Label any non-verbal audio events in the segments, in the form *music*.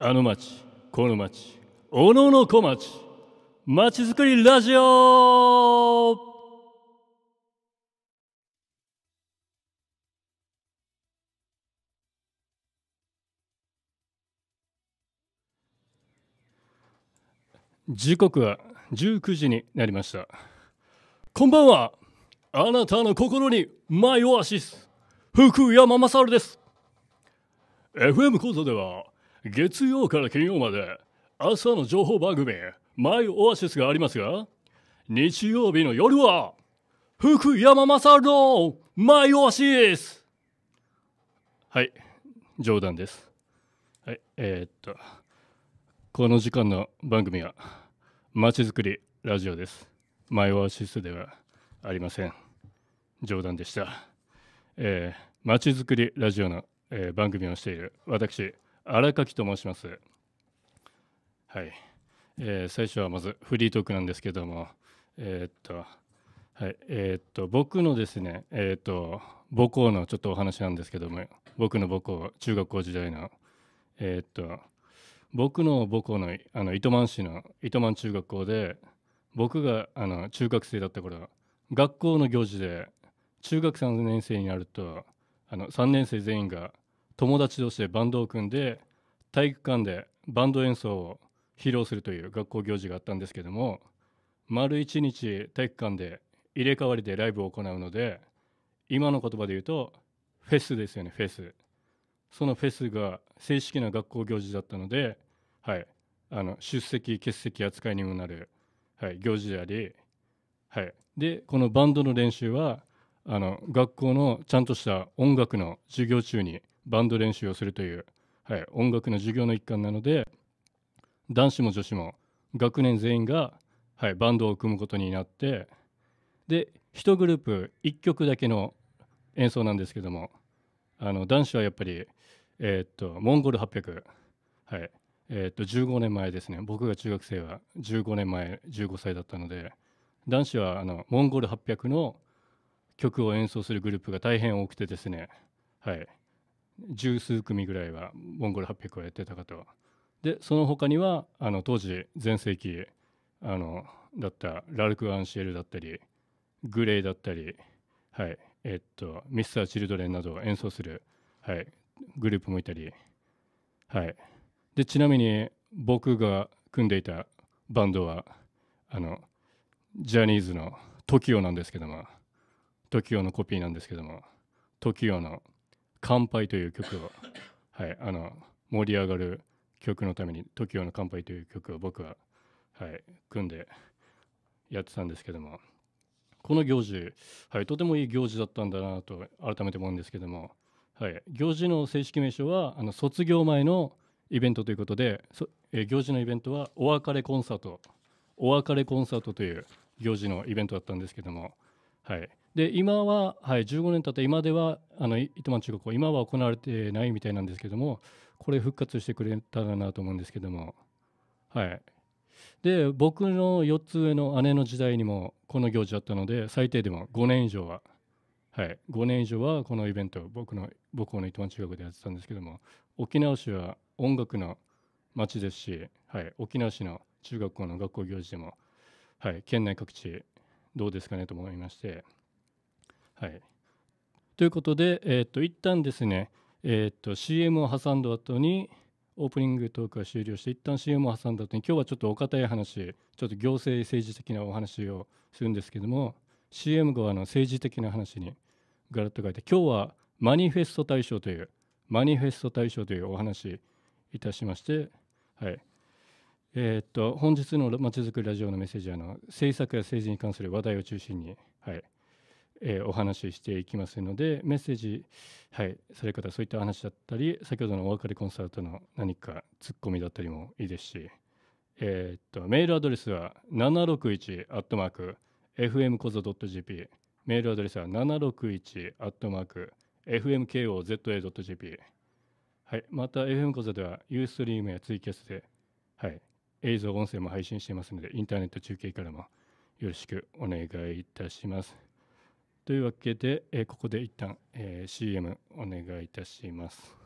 あの町、この町、おののこ町、まちづくりラジオ時刻は19時になりました。こんばんは。あなたの心にマイオアシス、福山雅治です。FM 講座では、月曜から金曜まで朝の情報番組マイオアシスがありますが日曜日の夜は福山雅治のマイオアシスはい冗談ですはいえー、っとこの時間の番組はまちづくりラジオですマイオアシスではありません冗談でしたえー、まちづくりラジオの、えー、番組をしている私荒垣と申します。はい、えー、最初はまずフリートークなんですけども、えー、っと、はい、えー、っと僕のですね、えっと母校のちょっとお話なんですけども、僕の母校中学校時代の、えっと僕の母校のあの糸満市の糸満中学校で、僕があの中学生だった頃、学校の行事で中学3年生になるとあの3年生全員が友達同士でバンドを組んで体育館でバンド演奏を披露するという学校行事があったんですけども丸一日体育館で入れ替わりでライブを行うので今の言葉で言うとフェスですよねフェスそのフェスが正式な学校行事だったので、はい、あの出席欠席扱いにもなる、はい、行事であり、はい、でこのバンドの練習はあの学校のちゃんとした音楽の授業中にバンド練習をするというはい、音楽の授業の一環なので男子も女子も学年全員が、はい、バンドを組むことになってで1グループ1曲だけの演奏なんですけどもあの男子はやっぱり、えー、っとモンゴル800、はいえー、っと15年前ですね僕が中学生は15年前15歳だったので男子はあのモンゴル800の曲を演奏するグループが大変多くてですねはい十数組ぐらいはモンゴル800をやってた方はでその他にはあの当時全盛期あのだったラルク・アンシエルだったりグレイだったり、はいえっと、ミスター・チルドレンなどを演奏する、はい、グループもいたり、はい、でちなみに僕が組んでいたバンドはあのジャニーズの TOKIO なんですけども TOKIO のコピーなんですけども TOKIO の「「乾杯」という曲を、はい、あの盛り上がる曲のために「TOKIO の乾杯」という曲を僕は、はい、組んでやってたんですけどもこの行事、はい、とてもいい行事だったんだなと改めて思うんですけども、はい、行事の正式名称はあの卒業前のイベントということでえ行事のイベントはお別れコンサートお別れコンサートという行事のイベントだったんですけども、はい、で今は、はい、15年経った今ではあの糸満中学校今は行われてないみたいなんですけどもこれ復活してくれたらなと思うんですけどもはいで僕の4つ上の姉の時代にもこの行事だったので最低でも5年以上ははい5年以上はこのイベント僕の母校の糸満中学でやってたんですけども沖縄市は音楽の町ですし、はい、沖縄市の中学校の学校行事でも、はい、県内各地どうですかねと思いまして。はい、ということで、えー、っと一旦ですね、えー、っと CM を挟んだ後にオープニングトークが終了して一旦 CM を挟んだ後に今日はちょっとお堅い話ちょっと行政政治的なお話をするんですけども CM 後はあの政治的な話にガラッと書いて今日はマニフェスト大賞というマニフェスト大賞というお話いたしまして、はいえー、っと本日のまちづくりラジオのメッセージはあの政策や政治に関する話題を中心に、はい、えー、お話ししていきますのでメッセージ、はい、され方そういった話だったり先ほどのお別れコンサートの何かツッコミだったりもいいですし、えー、っとメールアドレスは761アットマーク FM こぞ .jp メールアドレスは761アットマーク FMKOZA.jp はい、また FM 講座ではユーストリームやツイキャスで、はい、映像音声も配信していますのでインターネット中継からもよろしくお願いいたします。というわけで、えー、ここで一旦、えー、CM お願いいたします。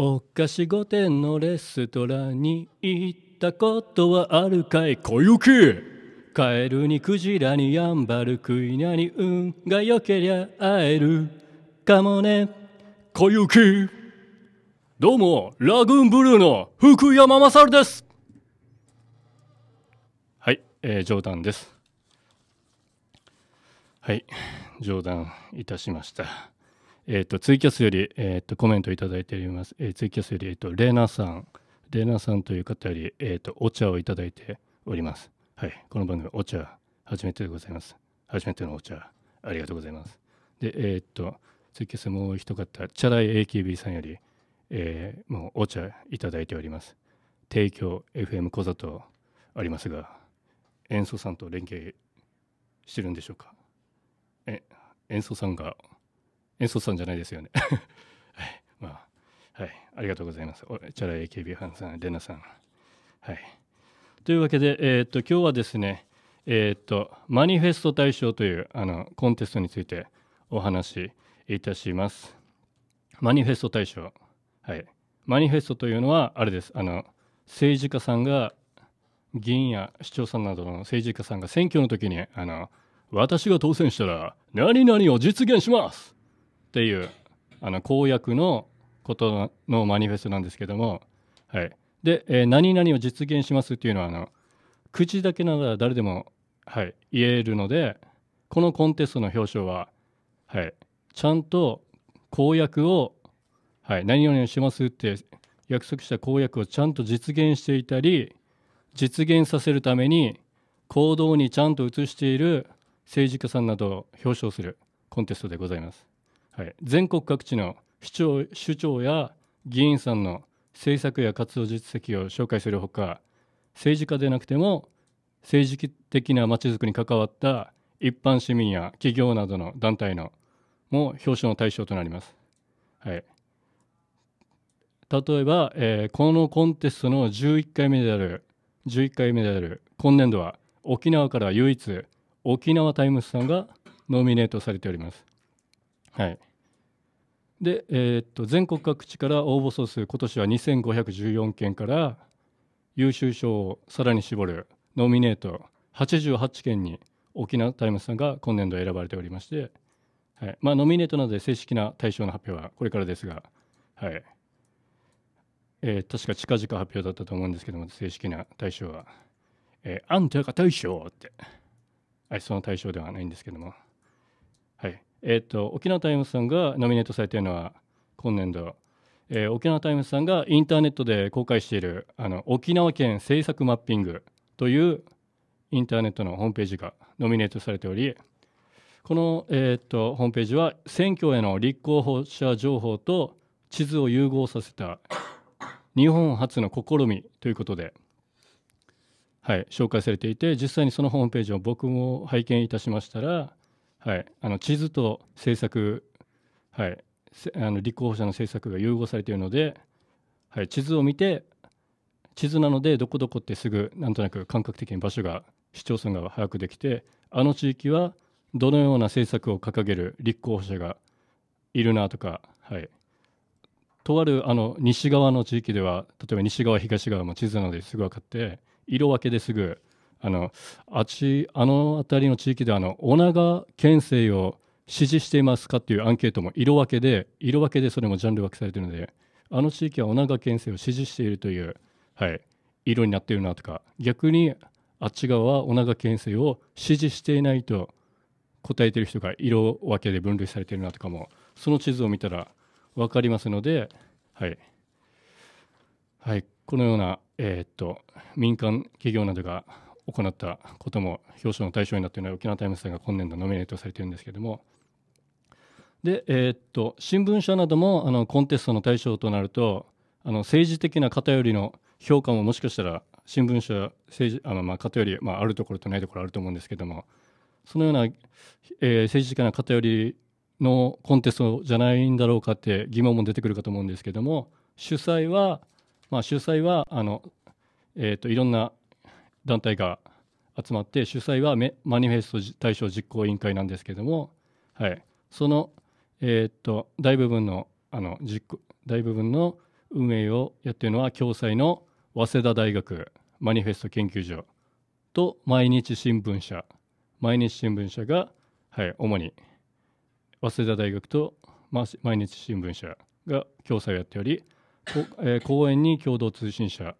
お菓子御殿のレストランに行ったことはあるかい小雪カエルにクジラにヤンバルクイナに運が良けりゃ会えるかもね小雪どうもラグーンブルーの福山雅治ですはい、えー、冗談ですはい冗談いたしましたえっ、ー、と、ツイキャスより、えっ、ー、と、コメントいただいております。えー、ツイキャスより、えっ、ー、と、レーナさん、レーナさんという方より、えっ、と、お茶をいただいております。はい、この番組、お茶、初めてでございます。初めてのお茶、ありがとうございます。で、えっ、と、ツイキャスもう一方、チャライ AKB さんより、えー、もうお茶いただいております。提供 FM 小とありますが、演奏さんと連携してるんでしょうか。え演奏さんが演奏さんじゃないですよね *laughs* はい。まあ、はい。ありがとうございます。チャラ AKB ハンさん、レナさん。はい。というわけで、えー、っと、今日はですね、えー、っと、マニフェスト大賞というあのコンテストについてお話しいたします。マニフェスト大賞。はい。マニフェストというのは、あれです。あの、政治家さんが議員や市長さんなどの政治家さんが選挙の時にあの私が当選したら何々を実現しますっていうあの公約のことのマニフェストなんですけども、はい、で、えー、何々を実現しますっていうのはあの口だけなら誰でも、はい、言えるのでこのコンテストの表彰は、はい、ちゃんと公約を、はい、何々をしますって約束した公約をちゃんと実現していたり実現させるために行動にちゃんと移している政治家さんなどを表彰するコンテストでございます。はい、全国各地の市長首長や議員さんの政策や活動実績を紹介するほか政治家でなくても政治的なまちづくりに関わった一般市民や企業などの団体のも表彰の対象となります。はい、例えば、えー、このコンテストの11回目である11回目である今年度は沖縄から唯一沖縄タイムスさんがノミネートされております。はい、で、えー、っと全国各地から応募総数今年は2514件から優秀賞をさらに絞るノミネート88件に沖縄タイムズさんが今年度選ばれておりまして、はいまあ、ノミネートなどで正式な大賞の発表はこれからですが、はいえー、確か近々発表だったと思うんですけども正式な大賞は、えー、あんたが大賞って、はい、その大賞ではないんですけども、はい、えっ、と沖縄タイムズさんがノミネートされているのは今年度、えー、沖縄タイムズさんがインターネットで公開しているあの沖縄県政策マッピングというインターネットのホームページがノミネートされておりこの、えっ、とホームページは選挙への立候補者情報と地図を融合させた日本初の試みということで、はい、紹介されていて実際にそのホームページを僕も拝見いたしましたらはい、あの地図と政策、はい、あの立候補者の政策が融合されているので、はい、地図を見て地図なのでどこどこってすぐなんとなく感覚的に場所が市町村が把握できてあの地域はどのような政策を掲げる立候補者がいるなとか、はい、とあるあの西側の地域では例えば西側東側も地図なのですぐ分かって色分けですぐあのあちあの辺りの地域であの女が県政を支持していますかっていうアンケートも色分けで色分けでそれもジャンル分けされてるのであの地域は女が県政を支持しているという、はい、色になっているなとか逆にあっち側は女が県政を支持していないと答えてる人が色分けで分類されているなとかもその地図を見たら分かりますので、はいはい、このような、えー、っと民間企業などが行ったことも表彰の対象になっているのは沖縄タイムズさんが今年度ノミネートされているんですけどもで、えー、っと新聞社などもあのコンテストの対象となるとあの政治的な偏りの評価ももしかしたら新聞社政治あの、まあ、偏り、まあ、あるところとないところあると思うんですけどもそのような、えー、政治的な偏りのコンテストじゃないんだろうかって疑問も出てくるかと思うんですけども主催は、まあ、主催はあの、えーといろんな団体が集まって主催はマニフェスト対象実行委員会なんですけども、はい、その、えー、っと大部分のあの実大部分の運営をやってるのは共催の早稲田大学マニフェスト研究所と毎日新聞社毎日新聞社が、はい、主に早稲田大学と毎日新聞社が共催をやっており、えー、公園に共同通信社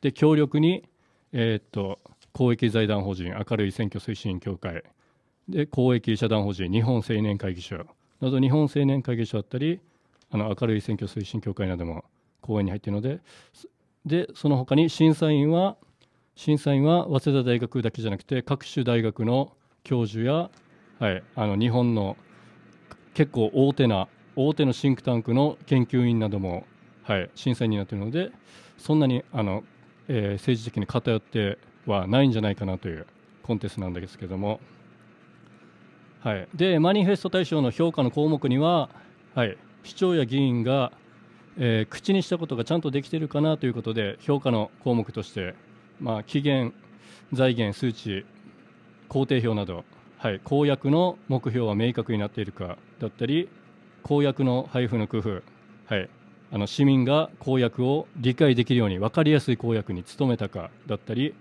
で協力にえー、っと公益財団法人明るい選挙推進協会で公益社団法人日本青年会議所など日本青年会議所だったりあの明るい選挙推進協会なども講演に入っているのででその他に審査員は審査員は早稲田大学だけじゃなくて各種大学の教授や、はい、あの日本の結構大手な大手のシンクタンクの研究員なども、はい、審査員になっているのでそんなにあのえー、政治的に偏ってはないんじゃないかなというコンテストなんですけども、はい、でマニフェスト対象の評価の項目には、はい、市長や議員が、えー、口にしたことがちゃんとできているかなということで評価の項目として、まあ、期限、財源、数値、工程表など、はい、公約の目標は明確になっているかだったり公約の配布の工夫、はい、あの市民が公約を理解できるように分かりやすい公約に努めたかだったり、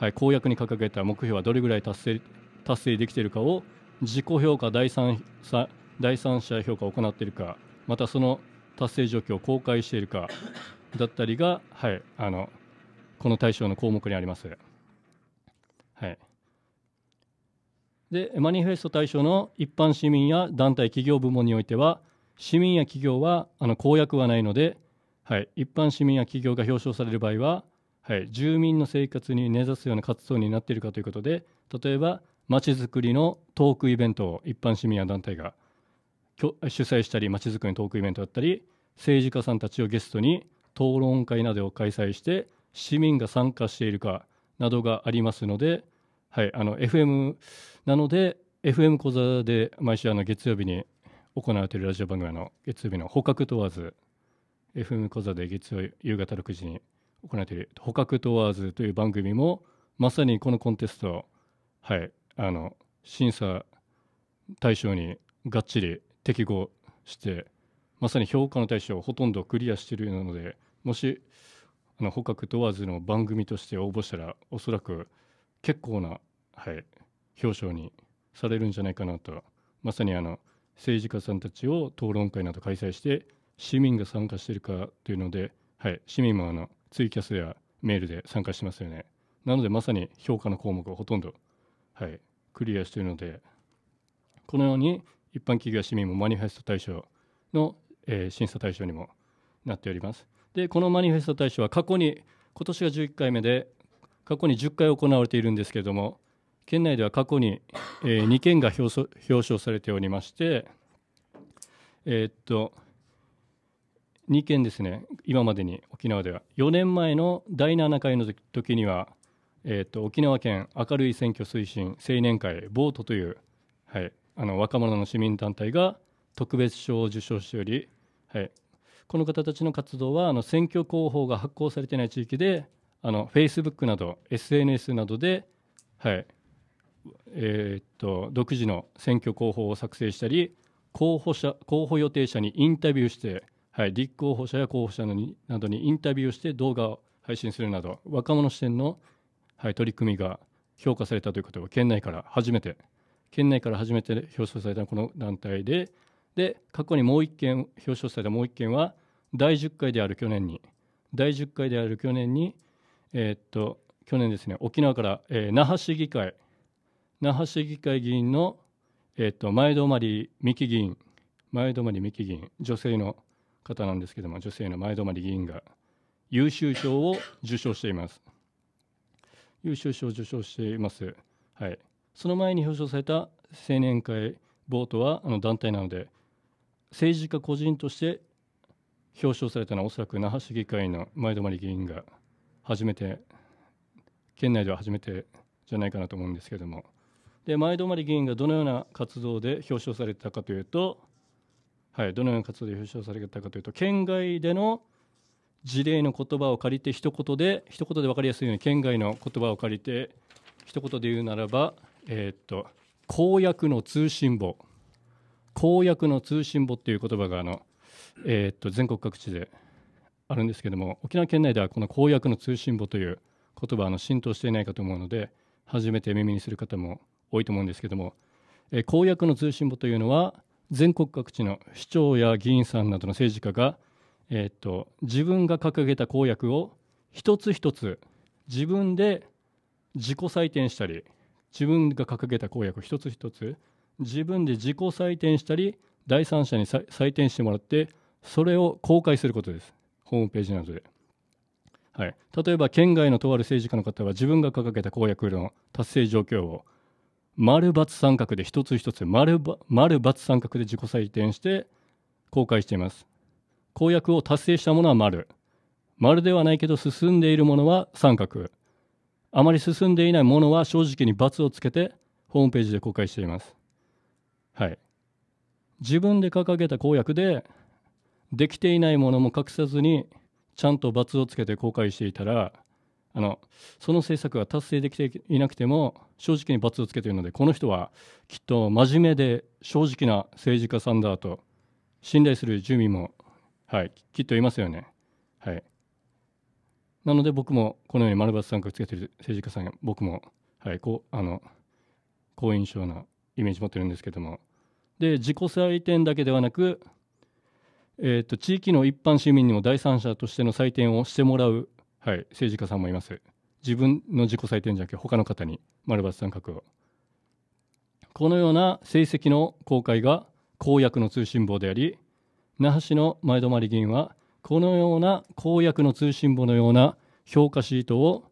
はい、公約に掲げた目標はどれぐらい達成達成できているかを自己評価第三第三者評価を行っているかまたその達成状況を公開しているかだったりが、はい、あのこの対象の項目にあります。はい、でマニフェスト対象の一般市民や団体企業部門においては市民や企業はあの公約はないので、はい、一般市民や企業が表彰される場合は、はい、住民の生活に根ざすような活動になっているかということで例えばまちづくりのトークイベントを一般市民や団体が主催したりまちづくりのトークイベントだったり政治家さんたちをゲストに討論会などを開催して市民が参加しているかなどがありますので、はい、あの FM なので FM 講座で毎週あの月曜日に行われているラジオ番組の月曜日の「捕獲問わず」FM 小座で月曜夕方6時に行われている「捕獲問わず」という番組もまさにこのコンテストはいあの審査対象にがっちり適合してまさに評価の対象をほとんどクリアしているのでもしあの捕獲問わずの番組として応募したらおそらく結構な、はい、表彰にされるんじゃないかなとまさにあの「政治家さんたちを討論会など開催して市民が参加しているかというので、はい、市民もあのツイキャスやメールで参加してますよねなのでまさに評価の項目をほとんど、はい、クリアしているのでこのように一般企業や市民もマニフェスト対象の、えー、審査対象にもなっておりますでこのマニフェスト対象は過去に今年が11回目で過去に10回行われているんですけれども県内では過去に、えー、2件が表彰されておりまして、えー、っと2件ですね今までに沖縄では4年前の第7回の時には、えー、っと沖縄県明るい選挙推進青年会ボートという、はい、あの若者の市民団体が特別賞を受賞しており、はい、この方たちの活動はあの選挙広報が発行されていない地域であの Facebook など SNS などで、はい、えー、っと独自の選挙広報を作成したり候補者候補予定者にインタビューして、はい、立候補者や候補者などにインタビューして動画を配信するなど若者視点の、はい、取り組みが評価されたということは県内から初めて県内から初めて表彰されたこの団体でで過去にもう1件表彰されたもう1件は第10回である去年に第10回である去年にえー、っと去年ですね沖縄から、えー、那覇市議会那覇市議会議員の、えーと、前泊美希議員前泊美希議員女性の方なんですけども女性の前泊議員が優秀賞を受賞しています優秀賞を受賞していますはいその前に表彰された青年会ボートはあの団体なので政治家個人として表彰されたのはおそらく那覇市議会の前泊議員が初めて県内では初めてじゃないかなと思うんですけどもで前泊議員がどのような活動で表彰されたかというと、はい、どのような活動で表彰されたかというと県外での事例の言葉を借りて一言で一言で分かりやすいように県外の言葉を借りて一言で言うならば、えー、っと公約の通信簿公約の通信簿っていう言葉があの、えー、っと全国各地であるんですけども沖縄県内ではこの公約の通信簿という言葉の浸透していないかと思うので初めて耳にする方も多いと思うんですけども、え公約の通信簿というのは全国各地の市長や議員さんなどの政治家が、えー、っと自分が掲げた公約を一つ一つ自分で自己採点したり自分が掲げた公約を一つ一つ自分で自己採点したり第三者に採点してもらってそれを公開することですホームページなどで、はい、例えば県外のとある政治家の方は自分が掲げた公約の達成状況を丸×三角で一つ一つ丸丸×三角で自己採点して公開しています公約を達成したものは丸丸ではないけど進んでいるものは三角あまり進んでいないものは正直に×をつけてホームページで公開していますはい自分で掲げた公約でできていないものも隠さずにちゃんと×をつけて公開していたらあのその政策が達成できていなくても正直に罰をつけているのでこの人はきっと真面目で正直な政治家さんだと信頼する住民も、はい、きっといますよね。はい、なので僕もこのように丸抜三角つけてる政治家さん僕も、はい、こうあの好印象なイメージ持ってるんですけどもで自己採点だけではなく、えーと地域の一般市民にも第三者としての採点をしてもらうはい、政治家さんもいます自分の自己採点じゃなくて他の方に丸抜三角をこのような成績の公開が公約の通信簿であり那覇市の前泊議員はこのような公約の通信簿のような評価シートを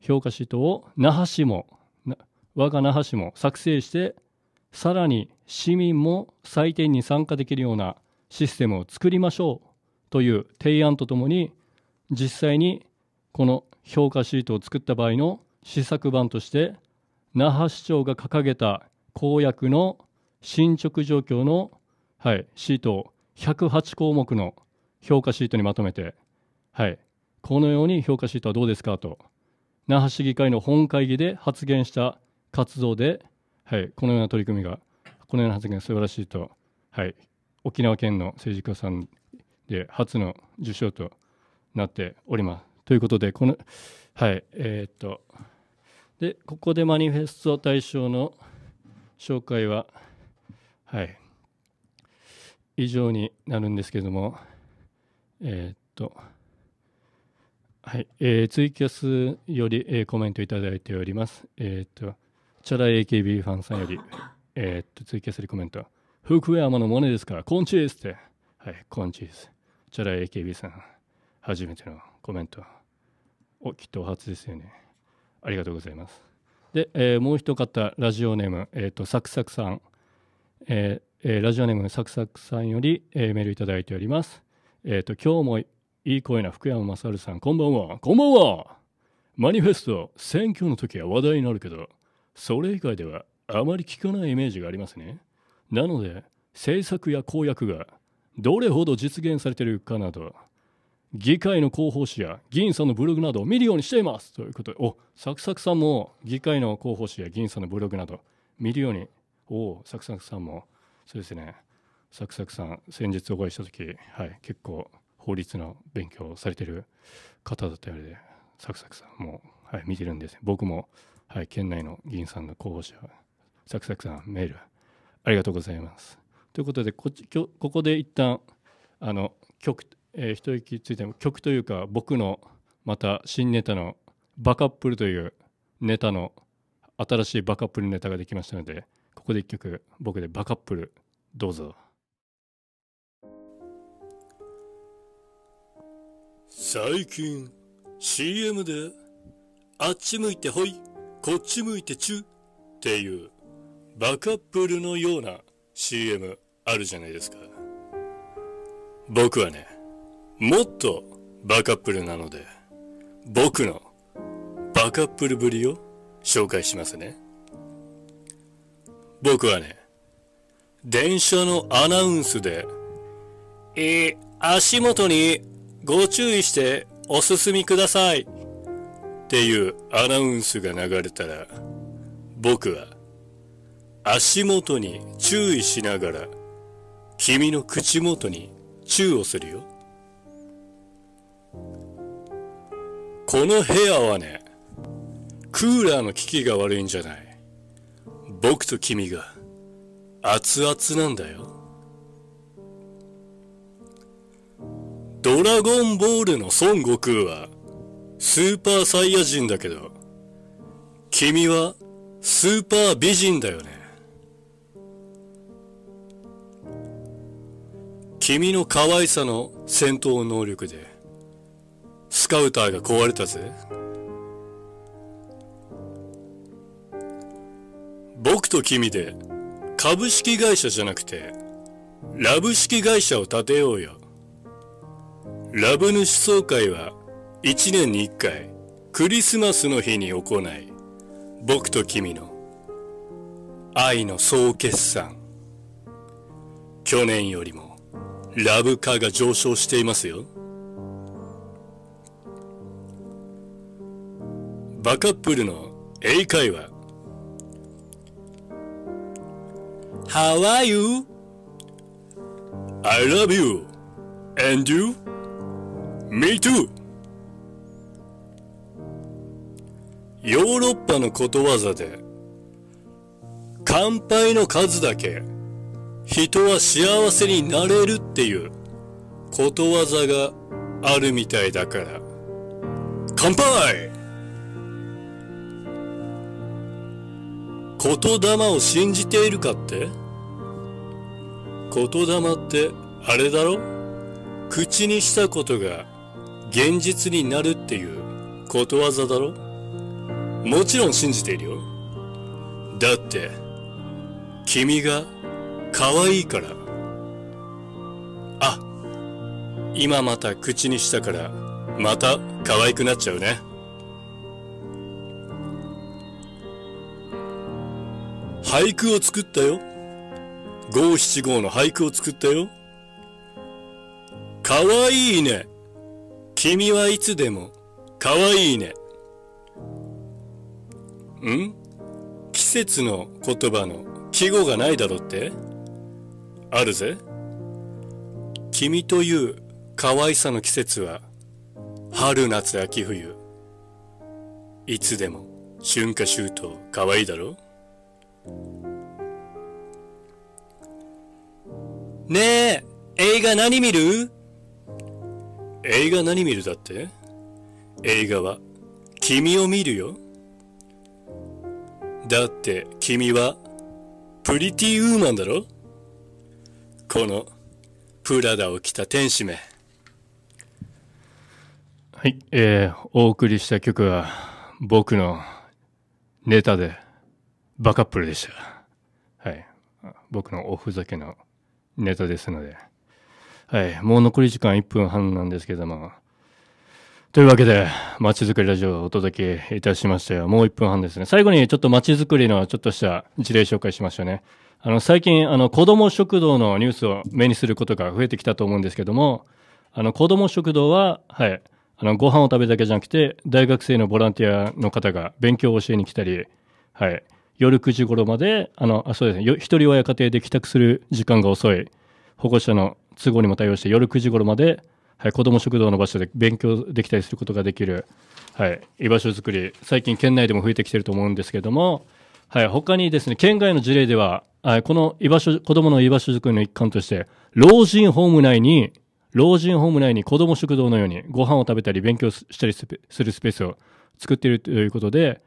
評価シートを那覇市も我が那覇市も作成してさらに市民も採点に参加できるようなシステムを作りましょうという提案とともに実際にこの評価シートを作った場合の試作版として那覇市長が掲げた公約の進捗状況の、はい、シートを108項目の評価シートにまとめて、はい、このように評価シートはどうですかと那覇市議会の本会議で発言した活動で、はい、このような取り組みがこのような発言が素晴らしいと、はい、沖縄県の政治家さんで初の受賞となっております。ということで、この、はい、えー、っと、で、ここでマニフェスト対象の紹介は、はい、以上になるんですけれども、えー、っと、はい、えー、ツイキャスより、えー、コメントいただいております。えー、っと、チャラ AKB ファンさんより、えー、っと、ツイキャスリコメント、福山のモネですから、コンチーズって、はい、コンチーズ、チャラ AKB さん。初めてのコメントおきっとお初ですよねありがとうございますで、えー、もう一方ラジオネーム、えーと、サクサクさん、えーえー、ラジオネームサクサクさんより、えー、メールいただいておりますえっ、と今日もいい声な福山雅治さんこんばんはこんばんはマニフェスト選挙の時は話題になるけどそれ以外ではあまり聞かないイメージがありますねなので政策や公約がどれほど実現されているかなど議会の広報誌や議員さんのブログなどを見るようにしていますということでおサクサクさんも議会の広報誌や議員さんのブログなど見るようにおサクサクさんもそうですねサクサクさん先日お会いした時、はい、結構法律の勉強をされてる方だったようでサクサクさんも、はい、見てるんです僕も、はい、県内の議員さんの候補者サクサクさんメールありがとうございますということでこっちここで一旦あの曲えー、一息ついても曲というか僕のまた新ネタの「バカップル」というネタの新しいバカップルネタができましたのでここで一曲僕で「バカップル」どうぞ。最近 CM であっち向いてほいこっち向いてちゅっていうバカップルのような CM あるじゃないですか僕はねもっとバカップルなので、僕のバカップルぶりを紹介しますね。僕はね、電車のアナウンスで、えー、足元にご注意してお進みくださいっていうアナウンスが流れたら、僕は足元に注意しながら、君の口元にチューをするよ。この部屋はね、クーラーの機器が悪いんじゃない。僕と君が熱々なんだよ。ドラゴンボールの孫悟空はスーパーサイヤ人だけど、君はスーパー美人だよね。君の可愛さの戦闘能力で、スカウターが壊れたぜ。僕と君で株式会社じゃなくてラブ式会社を建てようよ。ラブ主総会は一年に一回クリスマスの日に行い僕と君の愛の総決算。去年よりもラブ化が上昇していますよ。バカップルの英会話 How are you? I love you and you me too ヨーロッパのことわざで乾杯の数だけ人は幸せになれるっていうことわざがあるみたいだから乾杯言霊を信じているかって言霊ってあれだろ口にしたことが現実になるっていうことわざだろもちろん信じているよ。だって、君が可愛いから。あ、今また口にしたから、また可愛くなっちゃうね。俳句を作ったよ。五七五の俳句を作ったよ。かわいいね。君はいつでもかわいいね。ん季節の言葉の季語がないだろってあるぜ。君という可愛さの季節は春夏秋冬いつでも春夏秋冬可愛いだろねえ、映画何見る映画何見るだって映画は君を見るよ。だって君はプリティウーマンだろこのプラダを着た天使め。はい、えー、お送りした曲は僕のネタでバカップルでした。はい。僕のおふざけのネタですので。はい。もう残り時間1分半なんですけども。というわけで、まちづくりラジオをお届けいたしましたよ。もう1分半ですね。最後にちょっとまちづくりのちょっとした事例紹介しましょうね。あの、最近、あの、子供食堂のニュースを目にすることが増えてきたと思うんですけども、あの、子供食堂は、はい、あの、ご飯を食べるだけじゃなくて、大学生のボランティアの方が勉強を教えに来たり、はい、夜9時頃まで、あの、あそうですね、一人親家庭で帰宅する時間が遅い、保護者の都合にも対応して夜9時頃まで、はい、子ども食堂の場所で勉強できたりすることができる、はい、居場所づくり、最近県内でも増えてきてると思うんですけれども、はい、他にですね、県外の事例では、はい、この居場所、子供の居場所づくりの一環として、老人ホーム内に、老人ホーム内に子ども食堂のようにご飯を食べたり勉強したりするスペースを作っているということで、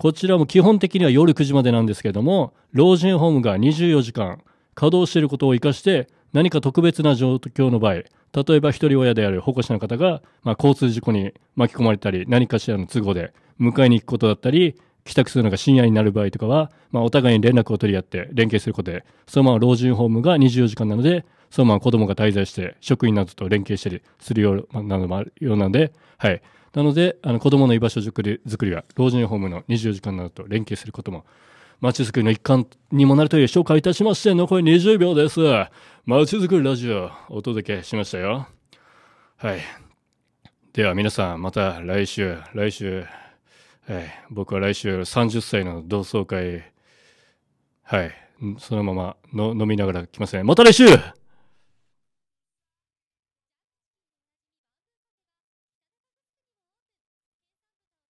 こちらも基本的には夜9時までなんですけれども、老人ホームが24時間稼働していることを活かして、何か特別な状況の場合、例えば一人親である保護者の方が、まあ、交通事故に巻き込まれたり、何かしらの都合で迎えに行くことだったり、帰宅するのが深夜になる場合とかは、まあ、お互いに連絡を取り合って連携することで、そのまま老人ホームが24時間なので、そのまま子供が滞在して、職員などと連携したりするようなのもあるようなので、はい。なのであの子供の居場所づくりづくりは老人ホームの24時間などと連携することもまちづくりの一環にもなるという紹介いたしまして残り20秒ですまちづくりラジオお届けしましたよはいでは皆さんまた来週来週はい、僕は来週30歳の同窓会、はい、そのままの飲みながら来ませね。また来週